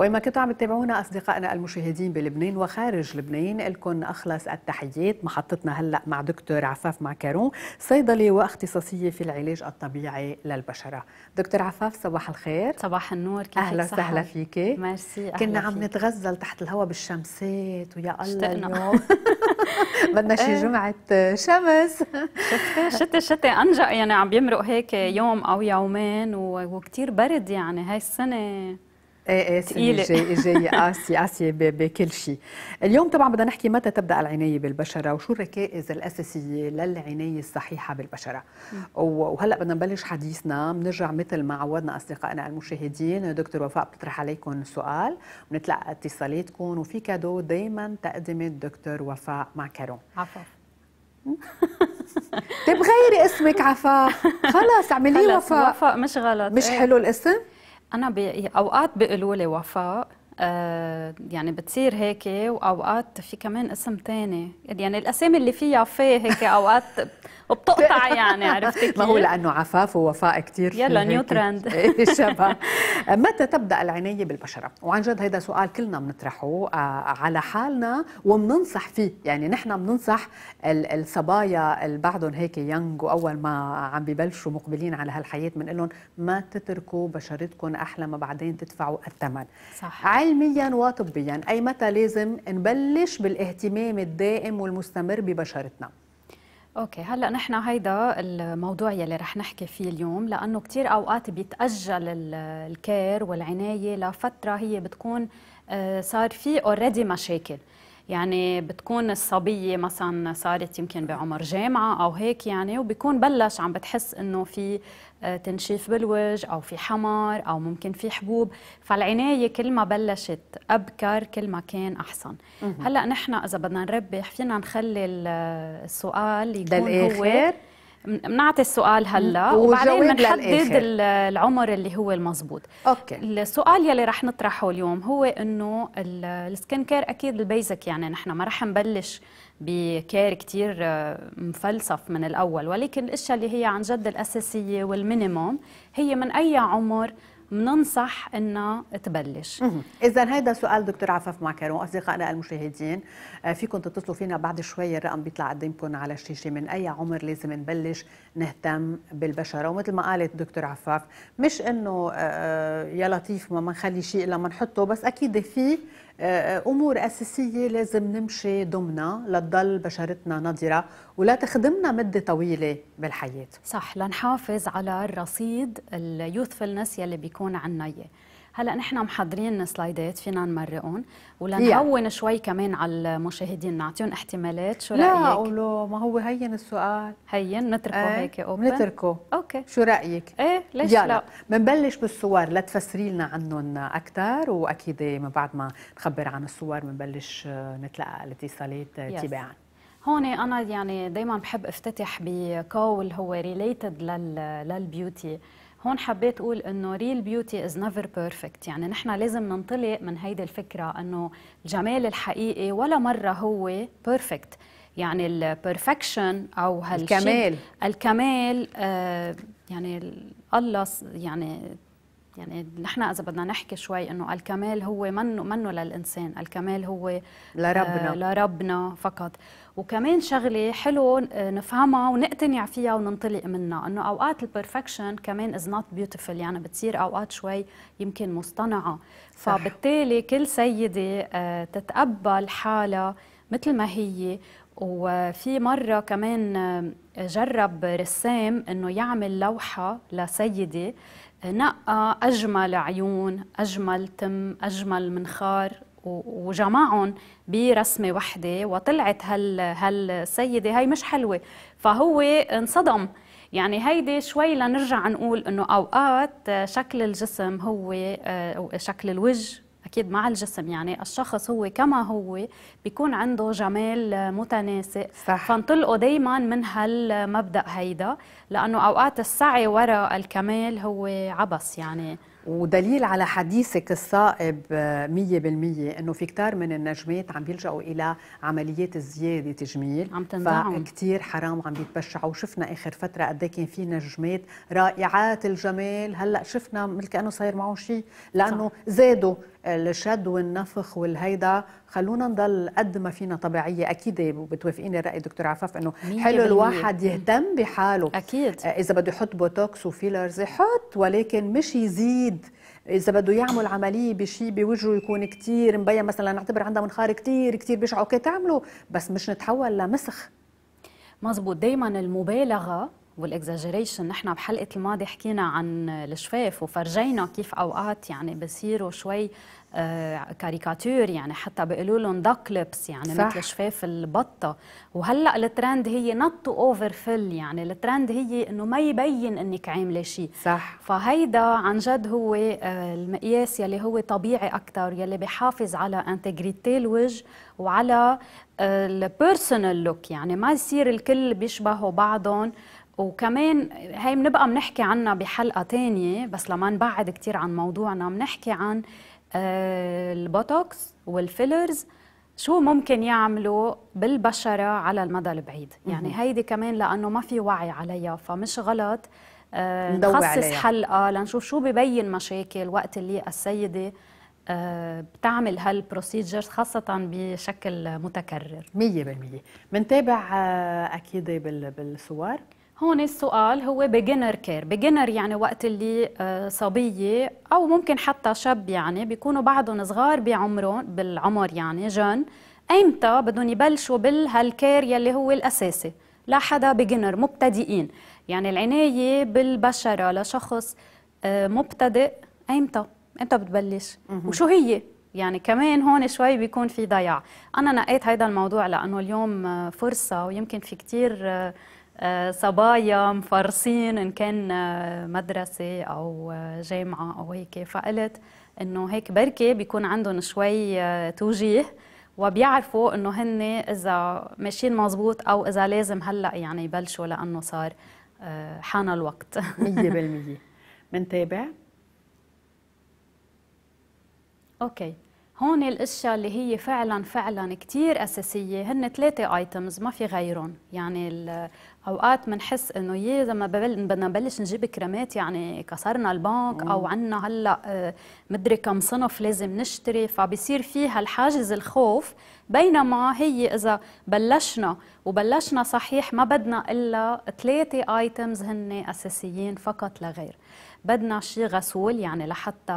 وإما كنتوا عم تتابعونا أصدقائنا المشاهدين بلبنان وخارج لبنان لكم أخلص التحيات محطتنا هلأ مع دكتور عفاف معكرون صيدلي واختصاصية في العلاج الطبيعي للبشرة دكتور عفاف صباح الخير صباح النور كيفك أهلا وسهلا فيك ميرسي كنا عم نتغزل تحت الهواء بالشمسات ويا الله اليوم بدنا شي إيه. جمعة شمس شتي شتي أنجأ يعني عم بيمرق هيك يوم أو يومين وكتير برد يعني هاي السنة ايه ايه ثقيله جاي جاي قاسيه قاسيه بكل شيء. اليوم طبعا بدنا نحكي متى تبدا العنايه بالبشره وشو الركائز الاساسيه للعنايه الصحيحه بالبشره. وهلا بدنا نبلش حديثنا بنرجع مثل ما عودنا اصدقائنا المشاهدين دكتور وفاء بتطرح عليكم سؤال بنتلقى اتصالاتكم وفي كادو دائما تقدمه دكتور وفاء مع كارون. عفوا طيب غيري اسمك عفاء خلص اعملي وفاء وفاء مش غلط مش إيه. حلو الاسم؟ انا باوقات بيقولوا لي وفاء آه يعني بتصير هيك واوقات في كمان اسم تاني يعني الاسامي اللي فيها فيه هيك اوقات وبتقطع يعني عرفتي كيف؟ ما هو لانه عفاف ووفاء كثير يلا نيو ترند شبه متى تبدا العنايه بالبشره؟ وعن جد هذا سؤال كلنا بنطرحه آه، على حالنا وبننصح فيه، يعني نحن بننصح الصبايا اللي بعدهم هيك يانج واول ما عم ببلشوا مقبلين على هالحياه بنقول لهم ما تتركوا بشرتكم احلى ما بعدين تدفعوا الثمن. صح علميا وطبيا اي متى لازم نبلش بالاهتمام الدائم والمستمر ببشرتنا. اوكي هلا نحن هيدا الموضوع يلي رح نحكي فيه اليوم لانه كثير اوقات بيتاجل الكير والعنايه لفتره هي بتكون آه، صار في اوريدي مشاكل يعني بتكون الصبية مثلا صارت يمكن بعمر جامعة أو هيك يعني وبكون بلش عم بتحس إنه في آه، تنشيف بالوجه او في حمر او ممكن في حبوب فالعنايه كل ما بلشت ابكر كل ما كان احسن مه. هلا نحن اذا بدنا نربح فينا نخلي السؤال يكون هو بنعطي السؤال هلا وبعدين بنحدد العمر اللي هو المضبوط اوكي السؤال يلي رح نطرحه اليوم هو انه السكين كير اكيد البيزك يعني نحن ما رح نبلش بكير كتير آه، مفلسف من الأول ولكن الأشياء اللي هي عن جد الأساسية والمينيموم هي من أي عمر مننصح انها تبلش اذا هيدا سؤال دكتور عفاف معكر واصدقائنا المشاهدين آه، فيكم تتصلوا فينا بعد شوي الرقم بيطلع قدامكم على الشاشه من اي عمر لازم نبلش نهتم بالبشره ومثل ما قالت دكتور عفاف مش انه آه، يا لطيف ما نخلي شيء الا ما نحطه بس اكيد في امور اساسيه لازم نمشي ضمنها لتضل بشرتنا نضره ولا تخدمنا مده طويله بالحياه صح لنحافظ على الرصيد اليوثفلنس يلي بيكون عنا اياه هلا نحن محضرين سلايدات فينا نمرقهم ولنهون yeah. شوي كمان على المشاهدين نعطيهم احتمالات شو لا رايك؟ لا قولوا ما هو هين السؤال هين نتركه ايه؟ هيك اوبن نتركه اوكي شو رايك؟ ايه ليش يلا. لا؟ بنبلش بالصور لتفسري لنا عنهم اكثر واكيد من بعد ما نخبر عن الصور بنبلش آه، نتلقى الاتصالات آه، yes. تباعا هون انا يعني دائما بحب افتتح بقول هو ريليتد للبيوتي هون حبيت اقول انه ريل بيوتي از نيفر بيرفكت يعني نحن لازم ننطلق من هيدي الفكره انه الجمال الحقيقي ولا مره هو بيرفكت يعني البرفكشن او هالشيء الكمال الكمال آه يعني الله يعني يعني نحن اذا بدنا نحكي شوي انه الكمال هو منه منه للانسان الكمال هو لربنا آه لربنا فقط وكمان شغله حلو آه، نفهمها ونقتنع فيها وننطلق منها انه اوقات البرفكشن كمان از نوت بيوتيفول يعني بتصير اوقات شوي يمكن مصطنعه صح. فبالتالي كل سيده آه، تتقبل حالها مثل ما هي وفي مرة كمان آه، جرب رسام انه يعمل لوحة لسيدة نقى أجمل عيون أجمل تم أجمل منخار وجمعهم برسمه وحده وطلعت هال هالسيده هي مش حلوه فهو انصدم يعني هيدي شوي لنرجع نقول انه اوقات شكل الجسم هو آه، شكل الوجه اكيد مع الجسم يعني الشخص هو كما هو بيكون عنده جمال متناسق صح. فانطلقوا دائما من هالمبدا هيدا لانه اوقات السعي وراء الكمال هو عبث يعني ودليل على حديثك الصائب 100% انه في كتار من النجمات عم بيلجأوا الى عمليات زياده تجميل عم تنضعهم فكتير حرام عم بيتبشعوا وشفنا اخر فتره قد إيه كان في نجمات رائعات الجمال هلا شفنا مثل كانه صاير معهم شيء لانه صح. زادوا الشد والنفخ والهيدا خلونا نضل قد ما فينا طبيعيه اكيد بتوافقيني راي دكتور عفاف انه حلو الواحد يهتم بحاله اكيد آه، اذا بده يحط بوتوكس وفيلرز يحط ولكن مش يزيد اذا بده يعمل عمليه بشيء بوجهه يكون كثير مبين مثلا نعتبر عندها منخار كثير كثير بيشعه اوكي تعمله بس مش نتحول لمسخ مظبوط دايما المبالغه والاكزاجريشن نحن بحلقه الماضي حكينا عن الشفاف وفرجينا كيف اوقات يعني بصيروا شوي كاريكاتير آه، يعني حتى بيقولوا لهم داك لبس يعني صح. مثل شفاف البطه وهلا الترند هي نوت تو اوفر فيل يعني الترند هي انه ما يبين انك عامله شيء صح فهيدا عن جد هو آه، المقياس يلي هو طبيعي اكثر يلي بحافظ على انتجريتي الوجه وعلى البيرسونال آه، لوك يعني ما يصير الكل بيشبهوا بعضهم وكمان هي بنبقى بنحكي عنها بحلقه تانية بس لما نبعد كثير عن موضوعنا بنحكي عن آه، البوتوكس والفيلرز شو ممكن يعملوا بالبشره على المدى البعيد يعني هيدي كمان لانه ما في وعي عليها فمش غلط آه، نخصص عليها. حلقه لنشوف شو ببين مشاكل وقت اللي السيده آه، بتعمل هالبروسيدجرز خاصة بشكل متكرر 100% بنتابع أكيد بالصور هون السؤال هو بيجنر كير بيجنر يعني وقت اللي آه، صبية أو ممكن حتى شاب يعني بيكونوا بعضهم صغار بعمرهم بالعمر يعني جن ايمتى بدهم يبلشوا بالهالكير يلي هو الأساسي لا حدا بيجنر مبتدئين يعني العناية بالبشرة لشخص آه، مبتدئ ايمتى امتى بتبلش وشو هي يعني كمان هون شوي بيكون في ضياع انا نقيت هذا الموضوع لانه اليوم آه، فرصه ويمكن في كثير آه، صبايا مفرصين ان كان آه، مدرسه او آه، جامعه او هيك فقلت انه هيك بركي بيكون عندهم شوي توجيه وبيعرفوا انه هن اذا ماشيين مزبوط او اذا لازم هلا يعني يبلشوا لانه صار حان الوقت 100% منتابع اوكي هون الاشياء اللي هي فعلا فعلا كثير اساسيه هن ثلاثه ايتمز ما في غيرهم يعني اوقات بنحس انه يي لما بدنا نبلش نجيب كريمات يعني كسرنا البنك او عنا هلا آه، مدري كم صنف لازم نشتري فبصير في هالحاجز الخوف بينما هي اذا بلشنا وبلشنا صحيح ما بدنا الا ثلاثه ايتمز هن اساسيين فقط لغير بدنا شيء غسول يعني لحتى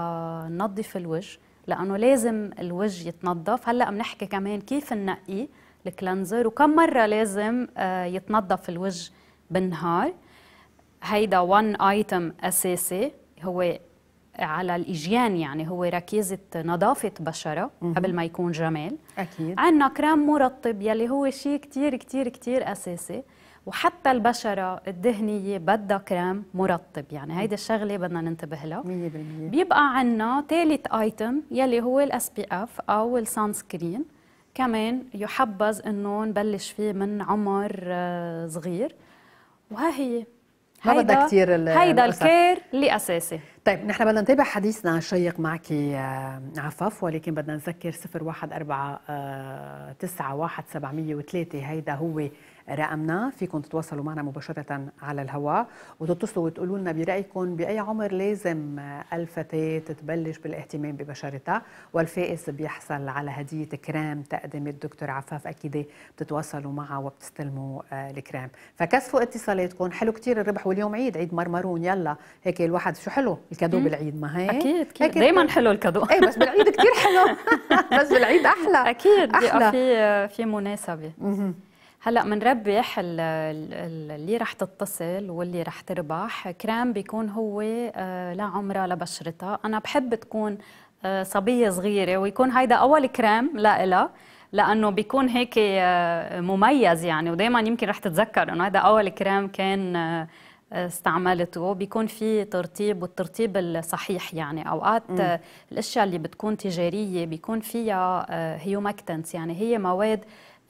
ننظف الوجه لانه لازم الوجه يتنظف هلا بنحكي كمان كيف ننقي الكلنزر وكم مره لازم آه، يتنظف الوجه بالنهار هيدا وان ايتم اساسي هو على الاجيان يعني هو ركيزه نظافه بشره قبل ما يكون جمال اكيد عندنا كرام مرطب يلي هو شيء كثير كثير كثير اساسي وحتى البشره الدهنيه بدها كريم مرطب يعني هيدي الشغله بدنا ننتبه لها 100% بيبقى عندنا ثالث ايتم يلي هو الاس بي اف او السان سكرين كمان يحبذ انه نبلش فيه من عمر آه، صغير وها هي ما بدها كثير هيدا الكير الاساسي طيب نحن بدنا نتابع حديثنا الشيق معك آه، عفاف ولكن بدنا نذكر 014 9 1 703 هيدا هو رقمنا فيكم تتواصلوا معنا مباشرة على الهواء وتتصلوا وتقولوا لنا برأيكم بأي عمر لازم الفتاة تبلش بالاهتمام ببشرتها والفائز بيحصل على هدية كرام تقدم الدكتور عفاف أكيد بتتواصلوا معه وبتستلموا آه، الكرام فكثفوا اتصالاتكم حلو كتير الربح واليوم عيد عيد مرمرون يلا هيك الواحد شو حلو الكادو بالعيد ما هي أكيد, أكيد دايما حلو الكادو ايه بس بالعيد كتير حلو بس بالعيد أحلى أكيد أحلى في آه، في مناسبة هلا بنربح اللي رح تتصل واللي رح تربح كريم بيكون هو آه، لا عمرها لبشرتها انا بحب تكون آه، صبيه صغيره ويكون هيدا اول كريم لا لانه بيكون هيك آه، مميز يعني ودائما يمكن رح تتذكر انه هذا اول كريم كان استعملته بيكون في ترطيب والترطيب الصحيح يعني اوقات م. الاشياء اللي بتكون تجاريه بيكون فيها هيومكتنس يعني هي مواد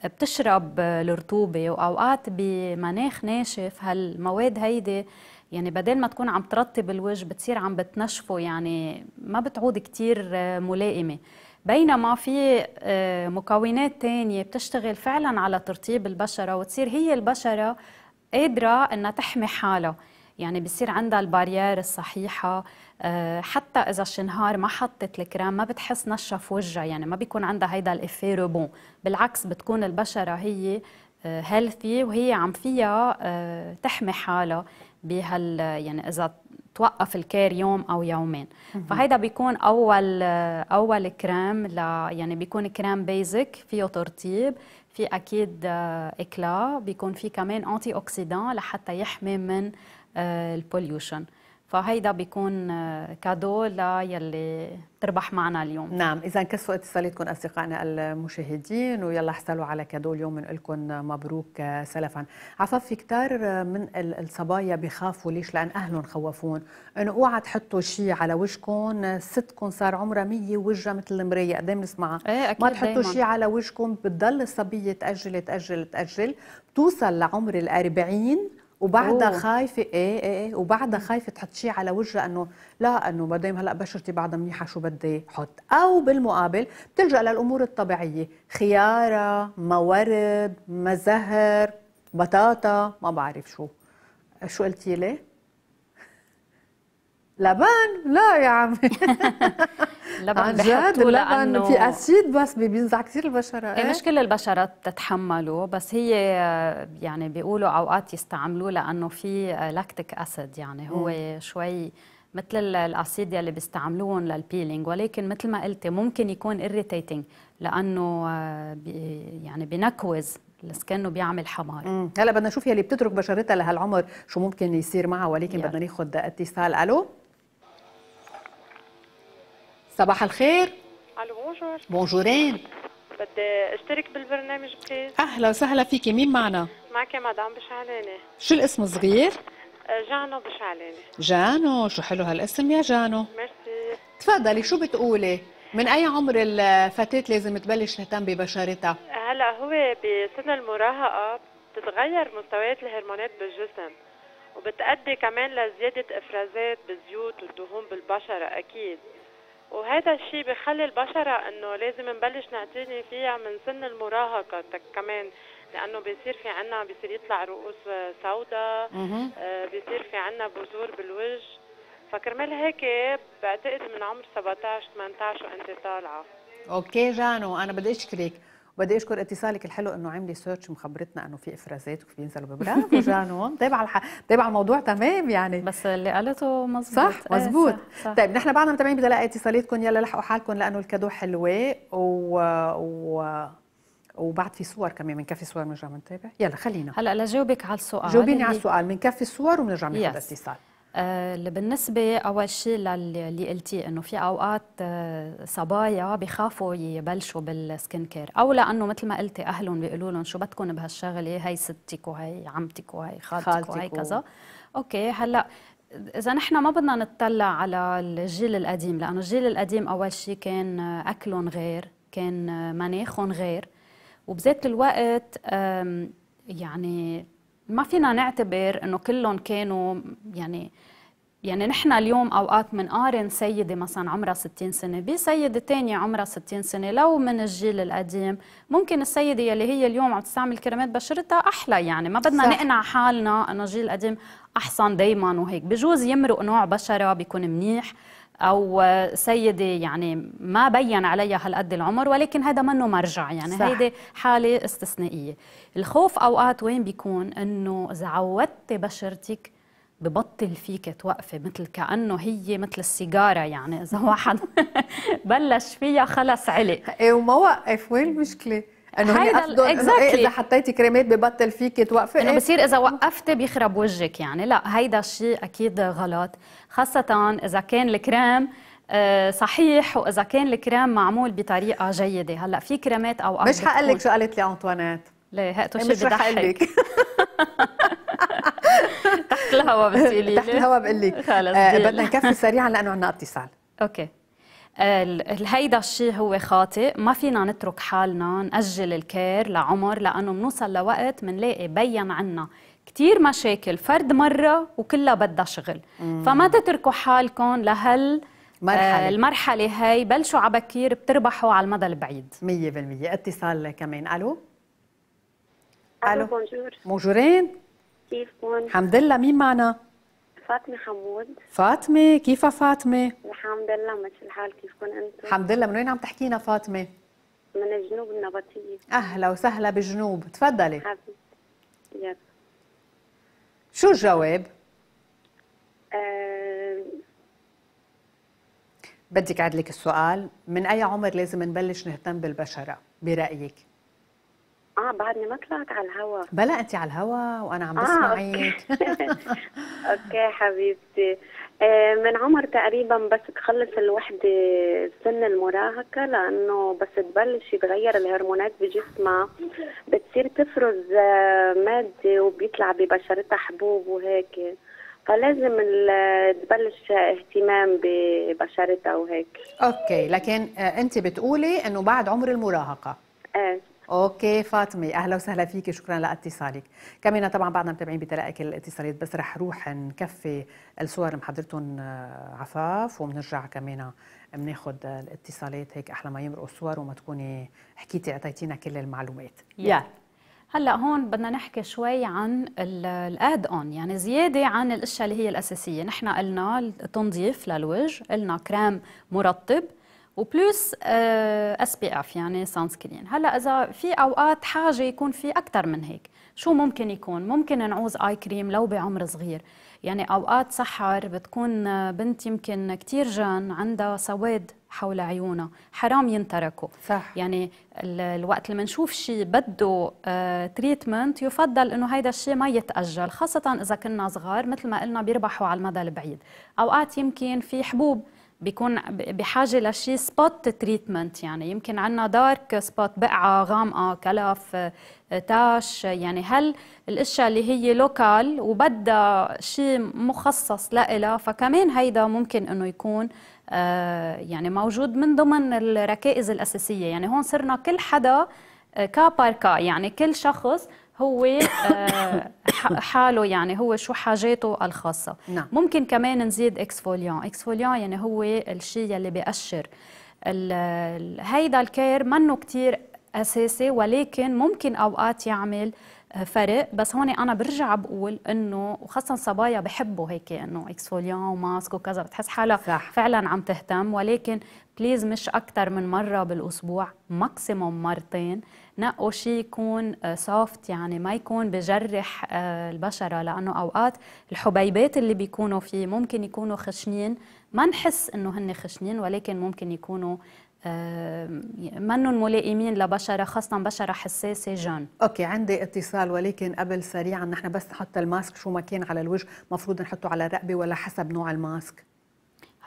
بتشرب الرطوبه واوقات بمناخ ناشف هالمواد هيدي يعني بدل ما تكون عم ترطب الوجه بتصير عم بتنشفه يعني ما بتعود كتير ملائمه بينما في آه، مكونات تانية بتشتغل فعلا على ترطيب البشرة وتصير هي البشرة قادرة انها تحمي حالها يعني بصير عندها البارير الصحيحة آه، حتى اذا نهار ما حطت الكريم ما بتحس نشف وجهها يعني ما بيكون عندها هيدا الافيه روبون بالعكس بتكون البشره هي هيلثي آه، وهي عم فيها آه، تحمي حالها بهال يعني اذا توقف الكير يوم او يومين فهيدا بيكون اول اول كريم ل يعني بيكون كريم بيزك فيه ترطيب في اكيد اكلا بيكون في كمان انتي اوكسيدان لحتى يحمي من البوليوشن فهيدا بيكون آه، كادو يلي تربح معنا اليوم نعم اذا كسوا اتصالاتكم اصدقائنا المشاهدين ويلا احصلوا على كادو اليوم بنقول لكم مبروك آه، سلفا عفاف في كتار آه، من الصبايا بخافوا ليش لان اهلهم خوفون انه اوعى تحطوا شيء على وجهكم ستكم صار عمرها 100 وجهها مثل المرايه قدام إيه نسمعها ايه أكيد ما تحطوا شيء على وجهكم بتضل الصبيه تاجل تاجل تاجل بتوصل لعمر الأربعين وبعدها خايفه ايه ايه, إيه, إيه، وبعدها خايفه تحط شيء على وجهها انه لا انه ما دام هلا بشرتي بعدها منيحه شو بدي حط او بالمقابل بتلجا للامور الطبيعيه خياره ما مزهر بطاطا ما بعرف شو شو قلتي لي لبن لا يا عمي لبن عن جد في اسيد بس بينزع كثير البشره ايه مش كل البشرات تتحمله بس هي يعني بيقولوا اوقات يستعملوه لانه في لاكتيك اسيد يعني هو م. إيه. شوي مثل الاسيد يلي بيستعملوهم للبيلينج ولكن مثل ما قلتي ممكن يكون اريتيتنج لانه آه، بي يعني بنكوز السكن وبيعمل حمار هلا بدنا نشوف يلي بتترك بشرتها لهالعمر شو ممكن يصير معها ولكن بدنا ناخذ اتصال الو صباح الخير الو بونجور بونجورين بدي اشترك بالبرنامج بليز اهلا وسهلا فيكي مين معنا؟ معك مدام بشعلاني شو الاسم الصغير؟ أه، جانو بشعلاني جانو شو حلو هالاسم يا جانو ميرسي تفضلي شو بتقولي؟ من اي عمر الفتاة لازم تبلش تهتم ببشرتها؟ هلا هو بسن المراهقة بتتغير مستويات الهرمونات بالجسم وبتأدي كمان لزيادة افرازات بالزيوت والدهون بالبشرة اكيد وهذا الشيء بخلي البشرة انه لازم نبلش نعتني فيها من سن المراهقة كمان لانه بيصير في عنا بيصير يطلع رؤوس سوداء آه، بيصير في عنا بذور بالوجه فكرمال هيك بعتقد من عمر 17 18 وانت طالعه اوكي جانو انا بدي اشكرك وبدي اشكر اتصالك الحلو انه عملي سيرش مخبرتنا انه في افرازات وفي بينزلوا ببراق طيب تابع طيب تابع الموضوع تمام يعني بس اللي قالته مزبوط صح إيه، مزبوط صح صح. طيب نحن بعدنا متابعين الاقي اتصالاتكم يلا لحقوا حالكم لانه الكادو حلوه و, و... وبعد في صور كمان بنكفي صور بنرجع بنتابع يلا خلينا هلا لجاوبك على السؤال جاوبيني على السؤال بنكفي الصور وبنرجع بناخذ اتصال آه، بالنسبة أول شيء للي قلتي إنه في أوقات آه، صبايا بخافوا يبلشوا بالسكين كير أو لأنه مثل ما قلتي أهلهم بيقولوا لهم شو بدكم بهالشغلة هي ستك وهي عمتك وهي خالتك, خالتك وهي كذا أوكي هلأ إذا نحن ما بدنا نتطلع على الجيل القديم لأنه الجيل القديم أول شيء كان أكلهم غير كان مناخهم غير وبذات الوقت يعني ما فينا نعتبر انه كلهم كانوا يعني يعني نحن اليوم اوقات بنقارن سيده مثلا عمرها 60 سنه بسيده ثانيه عمرها 60 سنه لو من الجيل القديم ممكن السيده يلي هي اليوم عم تستعمل كريمات بشرتها احلى يعني ما بدنا صح. نقنع حالنا انه الجيل القديم احسن دائما وهيك بجوز يمرق نوع بشره بيكون منيح او سيده يعني ما بين عليها هالقد العمر ولكن هذا منه مرجع يعني هيدي حاله استثنائيه الخوف اوقات وين بيكون انه اذا عودت بشرتك ببطل فيك توقفي مثل كانه هي مثل السيجاره يعني اذا واحد بلش فيها خلص علق ايه وما وقف وين المشكله انه هي افضل إيه، exactly. اذا حطيتي كريمات ببطل فيك توقفي انه إيه؟ بصير اذا وقفتي بيخرب وجهك يعني لا هيدا الشيء اكيد غلط خاصه اذا كان الكريم آه، صحيح واذا كان الكريم معمول بطريقه جيده هلا في كريمات او مش حقلك شو قالت لي انطوانيت ليه هاتوا إيه، شيء بضحك تحت الهوا بتقولي تحت الهوا بقول لك خلص آه، بدنا نكفي سريعا لانه عندنا اتصال اوكي هيدا الشيء هو خاطئ ما فينا نترك حالنا نأجل الكير لعمر لأنه بنوصل لوقت بنلاقي بين عنا كتير مشاكل فرد مرة وكلها بدها شغل مم. فما تتركوا حالكم لهال مرحلة. آه المرحلة هاي بلشوا على بكير بتربحوا على المدى البعيد 100% اتصال كمان الو الو بونجور موجورين كيفكم؟ الحمد لله مين معنا؟ فاطمة حمود فاطمة كيف فاطمة؟ الحمد لله ماشي الحال كيفكم انتم؟ الحمد لله من وين عم تحكينا فاطمة؟ من الجنوب النبطية أهلا وسهلا بالجنوب تفضلي حبيبتي يلا شو الجواب؟ أه... بدك لك السؤال من أي عمر لازم نبلش نهتم بالبشرة برأيك؟ اه بعدني ما طلعت على الهوا بلا انت على الهوا وانا عم بسمعك آه، اوكي حبيبتي آه، من عمر تقريبا بس تخلص الوحده سن المراهقه لانه بس تبلش يتغير الهرمونات بجسمها بتصير تفرز آه، ماده وبيطلع ببشرتها حبوب وهيك فلازم آه، تبلش اهتمام ببشرتها وهيك اوكي لكن انت بتقولي انه بعد عمر المراهقه ايه اوكي فاطمه اهلا وسهلا فيك شكرا لاتصالك كمان طبعا بعدنا متابعين كل الاتصالات بس رح روح نكفي الصور اللي محضرتهم آه، عفاف وبنرجع كمان بناخذ الاتصالات هيك احلى ما يمرقوا الصور وما تكوني حكيتي اعطيتينا كل المعلومات يا yeah. هلا هون بدنا نحكي شوي عن الاد اون يعني زياده عن الاشياء اللي هي الاساسيه نحن قلنا تنظيف للوجه قلنا كريم مرطب وبلوس اس بي اف يعني سان سكرين هلا اذا في اوقات حاجه يكون في اكثر من هيك شو ممكن يكون ممكن نعوز اي كريم لو بعمر صغير يعني اوقات سحر بتكون بنت يمكن كثير جان عندها سواد حول عيونها حرام ينتركوا صح. يعني الوقت اللي بنشوف شيء بده تريتمنت يفضل انه هيدا الشيء ما يتاجل خاصه اذا كنا صغار مثل ما قلنا بيربحوا على المدى البعيد اوقات يمكن في حبوب بيكون بحاجه لشيء سبوت تريتمنت يعني يمكن عندنا دارك سبوت بقعه غامقه كلف تاش يعني هل الاشياء اللي هي لوكال وبدها شيء مخصص لها فكمان هيدا ممكن انه يكون آه، يعني موجود من ضمن الركائز الاساسيه يعني هون صرنا كل حدا كا بار كا يعني كل شخص هو آه، حاله يعني هو شو حاجاته الخاصه نعم. ممكن كمان نزيد اكسفوليان اكسفوليان يعني هو الشيء اللي بيأشر هيدا الكير منه كتير اساسي ولكن ممكن اوقات يعمل آه، فرق بس هون انا برجع بقول انه وخاصه صبايا بحبوا هيك انه اكسفوليان وماسك وكذا بتحس حالها صح. فعلا عم تهتم ولكن بليز مش اكثر من مره بالاسبوع ماكسيموم مرتين نقوا شيء يكون سوفت آه، يعني ما يكون بجرح آه، البشره لانه اوقات الحبيبات اللي بيكونوا فيه ممكن يكونوا خشنين ما نحس انه هن خشنين ولكن ممكن يكونوا منهم ملائمين لبشره خاصه بشره حساسه جن اوكي عندي اتصال ولكن قبل سريعا نحن بس نحط الماسك شو ما كان على الوجه مفروض نحطه على الرقبه ولا حسب نوع الماسك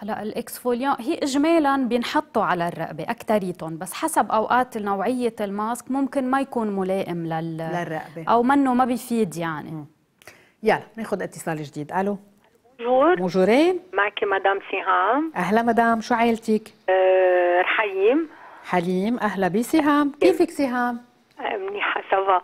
هلا الاكسفوليون هي اجمالا بينحطوا على الرقبه اكثريتهم بس حسب اوقات نوعيه الماسك ممكن ما يكون ملائم لل... للرقبه او منه ما بيفيد يعني م. يلا ناخذ اتصال جديد الو بونجور بونجورين معك مدام سهام اهلا مدام شو عائلتك؟ أه رحيم حليم اهلا بسهام كيفك سهام؟ أه، منيحه سافا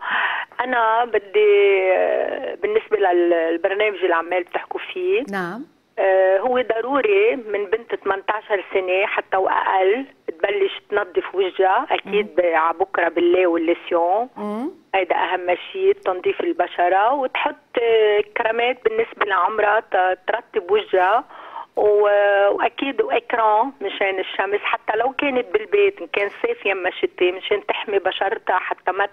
انا بدي أه، بالنسبه للبرنامج اللي عمال بتحكوا فيه نعم آه، هو ضروري من بنت 18 سنة حتى وأقل تبلش تنظف وجهها أكيد على بكرة بالليل والليسيون هيدا أهم شيء تنظيف البشرة وتحط آه، كرامات بالنسبة لعمرها ترتب وجهها واكيد واكران مشان الشمس حتى لو كانت بالبيت ان كان صيف يما شتي مشان تحمي بشرتها حتى ما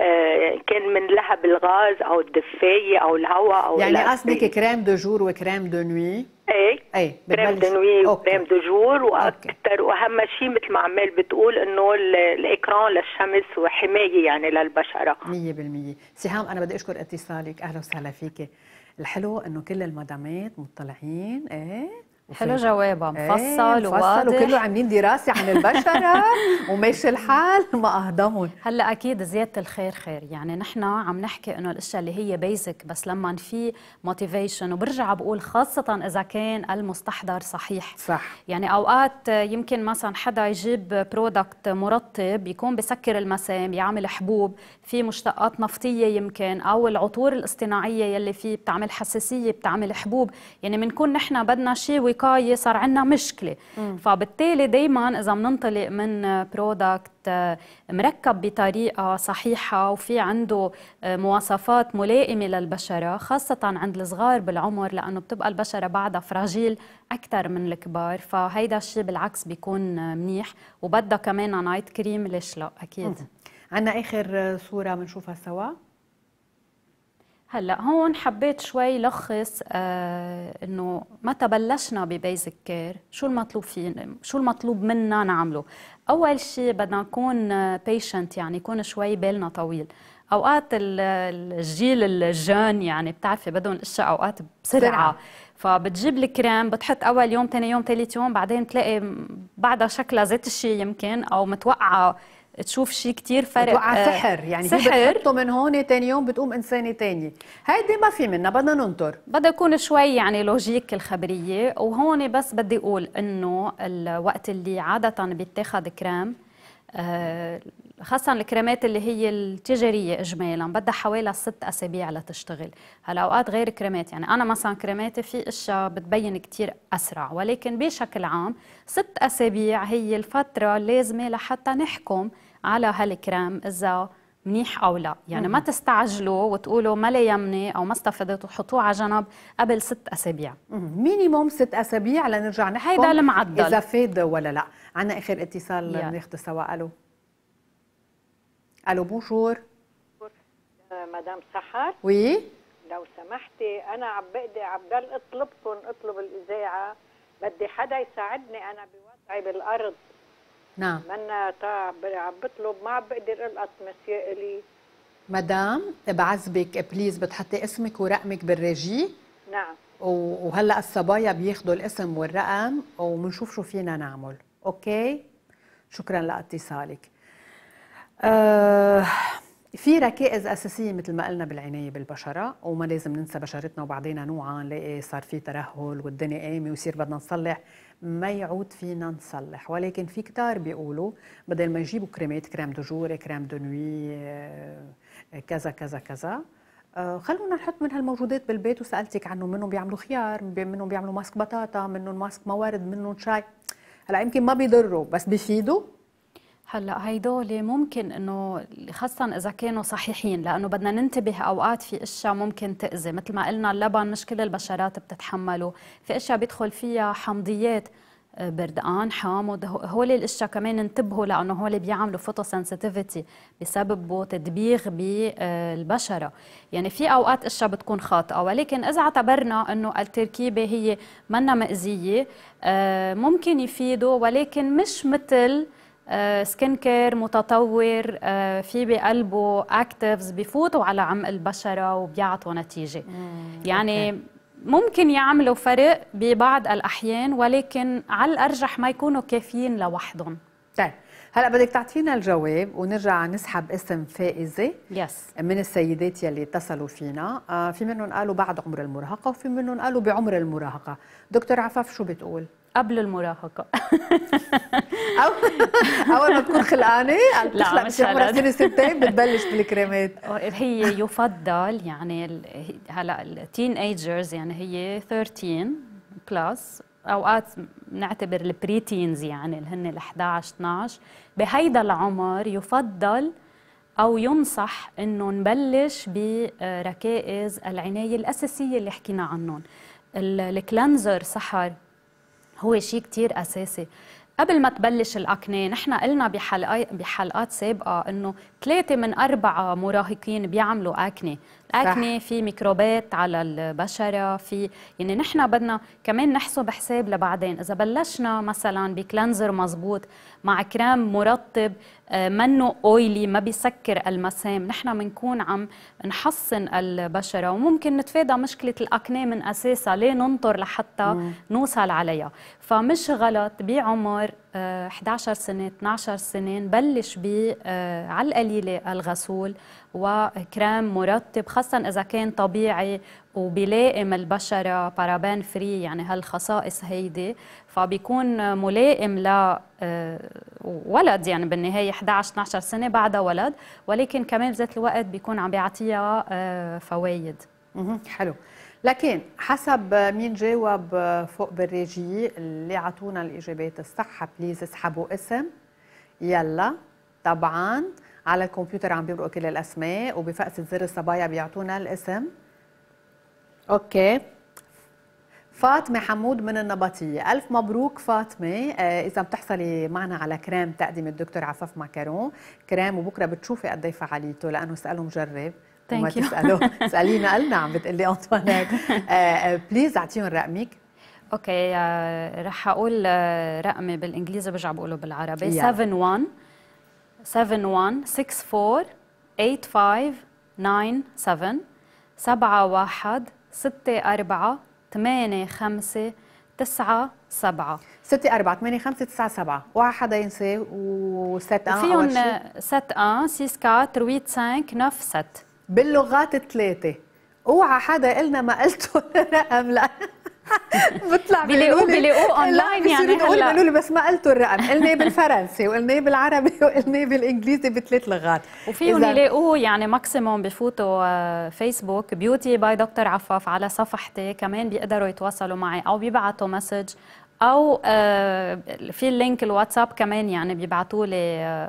آه، كان من لهب الغاز او الدفايه او الهواء او يعني قصدك كريم دو جور وكريم دو نوي اي اي كريم دو نوي وكريم دو جور واكثر واهم شيء مثل ما عمال بتقول انه الاكران للشمس وحمايه يعني للبشره 100% سهام انا بدي اشكر اتصالك اهلا وسهلا فيكي الحلو انه كل المدامات مطلعين ايه حلو جوابها مفصل ايه وواضح وكله عاملين دراسه عن البشره وماشي الحال ما اهضمهم هلا اكيد زياده الخير خير يعني نحن عم نحكي انه الاشياء اللي هي بيزك بس لما في موتيفيشن وبرجع بقول خاصه اذا كان المستحضر صحيح صح يعني اوقات يمكن مثلا حدا يجيب برودكت مرطب يكون بسكر المسام يعمل حبوب في مشتقات نفطيه يمكن او العطور الاصطناعيه يلي فيه بتعمل حساسيه بتعمل حبوب يعني بنكون نحن بدنا شيء الوقايه صار عندنا مشكله مم. فبالتالي دائما اذا بننطلق من برودكت آه، مركب بطريقه صحيحه وفي عنده آه، مواصفات ملائمه للبشره خاصه عند الصغار بالعمر لانه بتبقى البشره بعدها فراجيل اكثر من الكبار فهيدا الشيء بالعكس بيكون منيح وبدها كمان نايت كريم ليش لا اكيد عندنا اخر صوره بنشوفها سوا هلا هون حبيت شوي لخص آه انه متى بلشنا ببيزك كير شو المطلوب فينا شو المطلوب منا نعمله اول شيء بدنا نكون بيشنت آه، يعني يكون شوي بالنا طويل اوقات الجيل الجان يعني بتعرفي بدهم اشياء اوقات بسرعه فبتجيب الكريم بتحط اول يوم ثاني يوم ثالث يوم بعدين تلاقي بعدها شكلها زيت الشيء يمكن او متوقعه تشوف شيء كثير فرق بتوقع آه، سحر يعني سحر بتحطه من هون ثاني يوم بتقوم انسانه ثانيه هيدي ما في منها بدنا ننطر بدها يكون شوي يعني لوجيك الخبريه وهون بس بدي اقول انه الوقت اللي عاده بيتاخذ كريم آه، خاصة الكريمات اللي هي التجارية إجمالا بدها حوالي ست أسابيع لتشتغل هلا أوقات غير كريمات يعني أنا مثلا كريماتي في أشياء بتبين كثير أسرع ولكن بشكل عام ست أسابيع هي الفترة اللازمة لحتى نحكم على هالكريم اذا منيح او لا يعني ما تستعجلوا وتقولوا ما لا يمني او ما استفدت وحطوه على جنب قبل ست اسابيع مينيموم ست اسابيع لنرجع نحكي هيدا المعدل اذا فاد ولا لا عندنا اخر اتصال بناخذه سوا الو الو بونجور مدام سحر وي لو سمحتي انا عم بقدي عم بضل اطلبكم اطلب الاذاعه بدي حدا يساعدني انا بوضعي بالارض نعم من طعب عم بطلب ما عم بقدر القط مسيا الي مدام بعزبك بليز بتحطي اسمك ورقمك بالريجي نعم وهلا الصبايا بياخذوا الاسم والرقم وبنشوف شو فينا نعمل اوكي شكرا لاتصالك آه في ركائز اساسيه مثل ما قلنا بالعنايه بالبشره وما لازم ننسى بشرتنا وبعدين نوعا نلاقي صار في ترهل والدنيا قايمه ويصير بدنا نصلح ما يعود فينا نصلح ولكن في كتار بيقولوا بدل ما يجيبوا كريمات كريم دجور كريم دنوي آه، كذا كذا كذا آه، خلونا نحط من هالموجودات بالبيت وسالتك عنه منهم بيعملوا خيار منهم بيعملوا ماسك بطاطا منهم ماسك موارد منهم شاي هلا يمكن ما بيضروا بس بيفيدوا هلا هيدول ممكن انه خاصه اذا كانوا صحيحين لانه بدنا ننتبه اوقات في اشياء ممكن تاذي مثل ما قلنا اللبن مش كل البشرات بتتحمله في اشياء بيدخل فيها حمضيات آه، بردقان حامض هول الاشياء كمان انتبهوا لانه هول بيعملوا فوتو سنسيتيفيتي بسببوا تدبيغ بالبشره آه، يعني في اوقات اشياء بتكون خاطئه ولكن اذا اعتبرنا انه التركيبه هي منا مأذيه آه، ممكن يفيدوا ولكن مش مثل آه، سكين كير متطور آه، في بقلبه اكتيفز بفوتوا على عمق البشره وبيعطوا نتيجه يعني أوكي. ممكن يعملوا فرق ببعض الاحيان ولكن على الارجح ما يكونوا كافيين لوحدهم طيب هلا بدك تعطينا الجواب ونرجع نسحب اسم فائزه يس yes. من السيدات يلي اتصلوا فينا آه، في منهم قالوا بعد عمر المراهقه وفي منهم قالوا بعمر المراهقه دكتور عفاف شو بتقول قبل المراهقه أو اول ما تكون خلقانه لا مش عمرها سنه سنتين بتبلش بالكريمات هي يفضل يعني هلا التين ايجرز يعني هي 13 بلس اوقات بنعتبر البريتينز يعني اللي هن ال 11 12 بهيدا العمر يفضل او ينصح انه نبلش بركائز آه، العنايه الاساسيه اللي حكينا عنهم الكلانزر سحر هو شيء كثير اساسي قبل ما تبلش الأكنة نحن قلنا بحلقات سابقة أنه ثلاثة من أربعة مراهقين بيعملوا أكنة اكني في ميكروبات على البشره في يعني نحن بدنا كمان نحسب حساب لبعدين اذا بلشنا مثلا بكلنزر مزبوط مع كريم مرطب آه، منه اويلي ما بيسكر المسام نحن بنكون عم نحصن البشره وممكن نتفادى مشكله الاكنه من اساسها ليه ننطر لحتى مم. نوصل عليها فمش غلط بعمر 11 آه، سنه 12 سنه نبلش ب آه، على القليله الغسول وكريم مرطب خاصة إذا كان طبيعي وبيلائم البشرة بارابان فري يعني هالخصائص هيدي فبيكون ملائم ل آه، ولد يعني بالنهاية 11 12 سنة بعدها ولد ولكن كمان بذات الوقت بيكون عم بيعطيها آه، فوايد حلو لكن حسب مين جاوب فوق بالريجي اللي عطونا الاجابات الصح بليز اسحبوا اسم يلا طبعا على الكمبيوتر عم بيمرقوا كل الاسماء وبفقس زر الصبايا بيعطونا الاسم اوكي فاطمة حمود من النبطية ألف مبروك فاطمة آه إذا بتحصلي معنا على كريم تقديم الدكتور عفاف معكرون كريم وبكرة بتشوفي قد ايه فعاليته لأنه سأله مجرب وما تسأله اسألينا قلنا عم بتقلي أنطوانيت آه بليز آه، أعطيهم رقمك اوكي آه، رح اقول آه، رقمي بالانجليزي برجع بقوله بالعربي 71 71648597 سبعة واحد ستة أربعة ثمانية خمسة تسعة سبعة ستة أربعة ثمانية خمسة تسعة سبعة واحد حدا ينسى 7 أن فيهم ست أن سيس كات رويت سانك نف ست باللغات الثلاثة اوعى حدا قلنا ما قلتوا الرقم لأنه بطلع بيلاقوه بيلاقوه اونلاين يعني نقول قالوا لي بس ما قلتوا الرقم قلناه بالفرنسي وقلناه بالعربي وقلناه بالانجليزي بثلاث لغات وفيهم يلاقوه يعني ماكسيموم بفوتوا فيسبوك بيوتي باي دكتور عفاف على صفحتي كمان بيقدروا يتواصلوا معي او بيبعتوا مسج او آه، في اللينك الواتساب كمان يعني بيبعتوا لي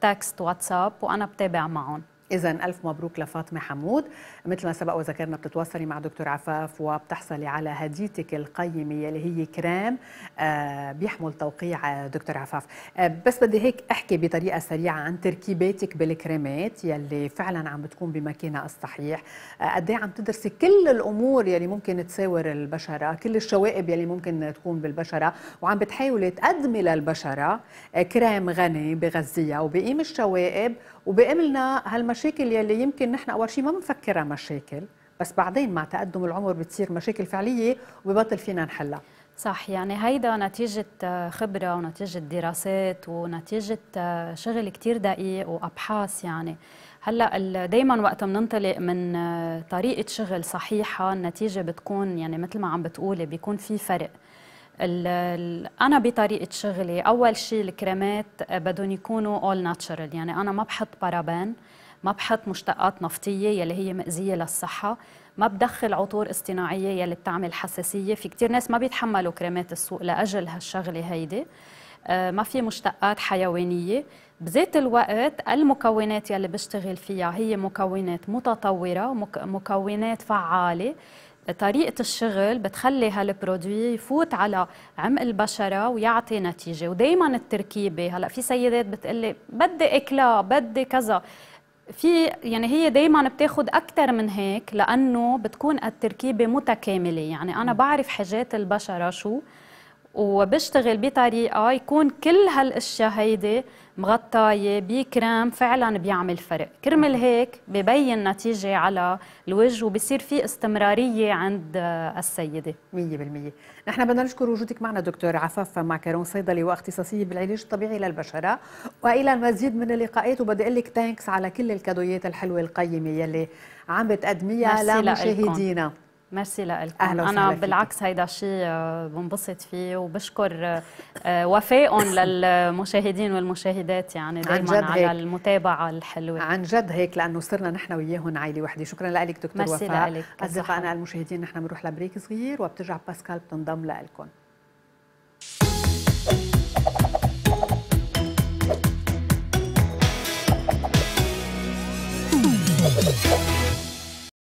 تكست آه، واتساب وانا بتابع معهم إذا ألف مبروك لفاطمة حمود مثل ما سبق وذكرنا بتتواصلي مع دكتور عفاف وبتحصلي على هديتك القيمة اللي هي كرام آه، بيحمل توقيع دكتور عفاف آه، بس بدي هيك أحكي بطريقة سريعة عن تركيباتك بالكريمات يلي فعلا عم بتكون بمكانها الصحيح آه، قد إيه عم تدرسي كل الأمور يلي ممكن تساور البشرة كل الشوائب يلي ممكن تكون بالبشرة وعم بتحاولي تقدمي للبشرة كريم غني بغذية وبقيم الشوائب وبقملنا هالمشاكل يلي يمكن نحن اول شيء ما بنفكرها مشاكل بس بعدين مع تقدم العمر بتصير مشاكل فعليه وببطل فينا نحلها صح يعني هيدا نتيجة آه، خبرة ونتيجة دراسات ونتيجة آه، شغل كتير دقيق وأبحاث يعني هلا دائما وقت بننطلق من آه، طريقة شغل صحيحة النتيجة بتكون يعني مثل ما عم بتقولي بيكون في فرق انا بطريقه شغلي اول شيء الكريمات آه، بدهم يكونوا اول ناتشرال يعني انا ما بحط بارابان ما بحط مشتقات نفطيه يلي هي مؤذيه للصحه ما بدخل عطور اصطناعيه يلي بتعمل حساسيه في كثير ناس ما بيتحملوا كريمات السوق لاجل هالشغله هيدي آه، ما في مشتقات حيوانيه بذات الوقت المكونات يلي بشتغل فيها هي مكونات متطوره مكونات فعاله طريقه الشغل بتخلي هالبرودوي يفوت على عمق البشره ويعطي نتيجه ودائما التركيبه هلا في سيدات بتقلي بدي اكلا بدي كذا في يعني هي دائما بتاخد اكثر من هيك لانه بتكون التركيبه متكامله يعني انا بعرف حاجات البشره شو وبشتغل بطريقه يكون كل هالاشياء هيدي مغطايه بكريم فعلا بيعمل فرق كرمال هيك ببين نتيجه على الوجه وبصير في استمراريه عند السيده 100% نحن بدنا نشكر وجودك معنا دكتور عفاف معكرون صيدلي واختصاصيه بالعلاج الطبيعي للبشره والى المزيد من اللقاءات وبدي اقول لك ثانكس على كل الكادويات الحلوه القيمه يلي عم بتقدميها لمشاهدينا ميرسي لكم أهلا وسهلا انا بالعكس هيدا شيء آه، بنبسط فيه وبشكر آه، آه، وفائهم للمشاهدين والمشاهدات يعني دائما على المتابعه الحلوه عن جد هيك لانه صرنا نحن وياهم عائله وحده شكرا لك دكتور وفاء اصدقائنا المشاهدين نحن بنروح لبريك صغير وبترجع باسكال بتنضم لكم